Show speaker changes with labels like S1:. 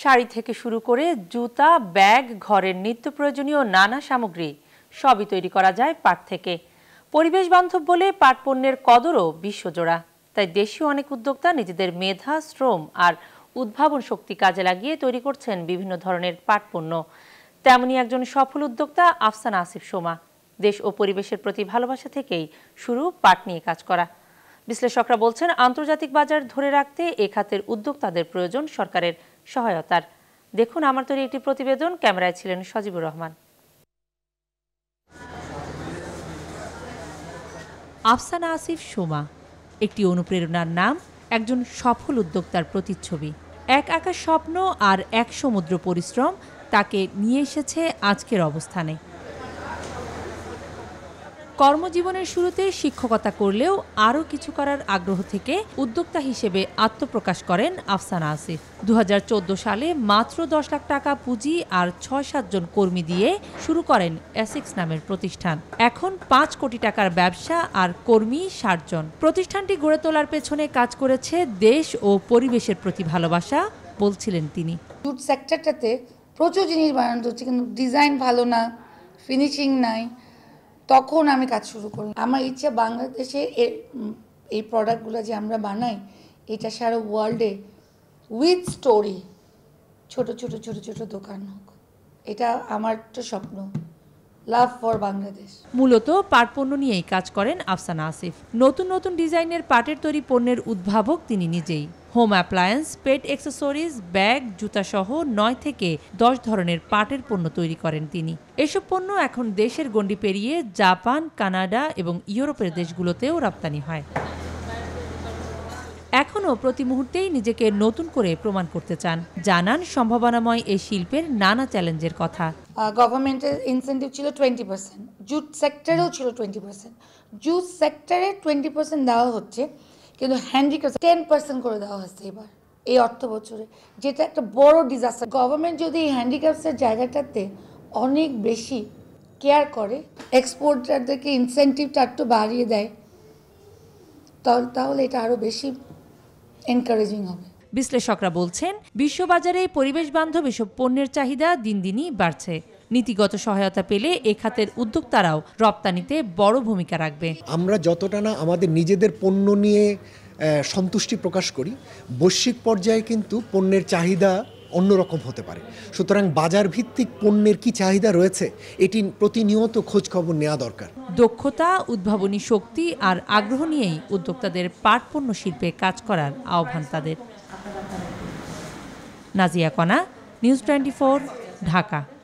S1: শাড়ি থেকে শুরু করে জুতা ব্যাগ ঘরের নিত্য প্রয়োজনীয় নানা সামগ্রী সবই তৈরি করা যায় পাট থেকে পরিবেশ বান্ধব বলে পাট পণ্যের কদরও বিশ্বজোড়া তাই দেশীয় অনেক উদ্যোক্তা নিজেদের মেধা শ্রম আর উদ্ভাবন শক্তি কাজে লাগিয়ে তৈরি করছেন বিভিন্ন ধরনের পাট পণ্য তেমনি একজন সফল উদ্যোক্তা আফসানা আসিফ সোমা দেশ ও পরিবেশের প্রতি ভালোবাসা থেকেই শুরু পাট নিয়ে কাজ করা বিশ্লেষকরা বলছেন আন্তর্জাতিক বাজার ধরে রাখতে এ খাতের উদ্যোক্তাদের প্রয়োজন সরকারের সহায়তার দেখুন আমার তৈরি একটি প্রতিবেদন ক্যামেরায় ছিলেন সজিবুর রহমান আফসানা আসিফ সোমা একটি অনুপ্রেরণার নাম একজন সফল উদ্যোক্তার প্রতিচ্ছবি এক আকাশ স্বপ্ন আর এক সমুদ্র পরিশ্রম তাকে নিয়ে এসেছে আজকের অবস্থানে কর্মজীবনের শুরুতে শিক্ষকতা করলেও আরও কিছু করার আগ্রহ থেকে উদ্যোক্তা হিসেবে আত্মপ্রকাশ করেন আফসানা আসিফ দু সালে মাত্র দশ লাখ টাকা পুঁজি আর ছয় সাতজন কর্মী দিয়ে শুরু করেন অ্যাসিক্স নামের প্রতিষ্ঠান এখন পাঁচ কোটি টাকার ব্যবসা আর কর্মী ষাটজন প্রতিষ্ঠানটি গড়ে তোলার পেছনে কাজ করেছে দেশ ও পরিবেশের প্রতি ভালোবাসা বলছিলেন তিনি
S2: জুট সেক্টরটাতে প্রচুর জিনিস বানানো হচ্ছে কিন্তু ডিজাইন ভালো না ফিনিশিং নাই তখন আমি কাজ শুরু করি আমার ইচ্ছা বাংলাদেশে এই প্রোডাক্টগুলো যে আমরা বানাই এটা সারা ওয়ার্ল্ডে উইথ স্টোরি ছোট ছোট ছোট ছোট দোকান হোক এটা আমার তো স্বপ্ন লাভ ফর বাংলাদেশ
S1: মূলত পাট পণ্য নিয়েই কাজ করেন আফসানা আসিফ নতুন নতুন ডিজাইনের পাটের তৈরি পণ্যের উদ্ভাবক তিনি নিজেই home appliance pet accessories bag জুতাসহ নয় থেকে দশ ধরনের পাটের পণ্য তৈরি করেন তিনি এসব পণ্য এখন দেশের গণ্ডি পেরিয়ে জাপান কানাডা এবং ইউরোপের দেশগুলোতেও রপ্তানি হয় এখনও প্রতি মুহূর্তেই নিজেকে নতুন করে প্রমাণ করতে চান জানান সম্ভাবনাময় এই শিল্পের নানা চ্যালেঞ্জের কথা
S2: গভর্নমেন্টের ইনসেন্টিভ ছিল টোয়েন্টি পার্সেন্ট জুট সেক্টরেও ছিল টোয়েন্টি পার্সেন্ট জুট সেক্টরে টোয়েন্টি পার্সেন্ট দেওয়া হচ্ছে কিন্তু হ্যান্ডিক্রাফ্ট টেন পার্সেন্ট করে দেওয়া হয়েছে এবার এই অর্থ বছরে যেটা একটা বড় ডিজাস্টার গভর্নমেন্ট যদি এই হ্যান্ডিক্যাপসের জায়গাটাতে অনেক বেশি কেয়ার করে এক্সপোর্টারদেরকে ইনসেন্টিভটা একটু বাড়িয়ে দেয় তাহলে এটা আরও বেশি এনকারেজিং হবে
S1: বিশ্লেষকরা বলছেন বিশ্ববাজারে পরিবেশ বান্ধব এসব পণ্যের চাহিদা দিন দিনই বাড়ছে নীতিগত সহায়তা পেলে এ খাতের উদ্যোক্তারাও রপ্তানিতে বড় ভূমিকা রাখবে আমরা যতটা না আমাদের নিজেদের পণ্য নিয়ে সন্তুষ্টি প্রকাশ করি বৈশ্বিক পর্যায়ে কিন্তু পণ্যের চাহিদা অন্যরকম হতে পারে সুতরাং বাজার ভিত্তিক পণ্যের কি চাহিদা রয়েছে এটি প্রতিনিয়ত খোঁজখবর নেওয়া দরকার দক্ষতা উদ্ভাবনী শক্তি আর আগ্রহ নিয়েই উদ্যোক্তাদের পাট পণ্য শিল্পে কাজ করার আহ্বান তাদের নাজিয়া কণা নিউজ টোয়েন্টি ঢাকা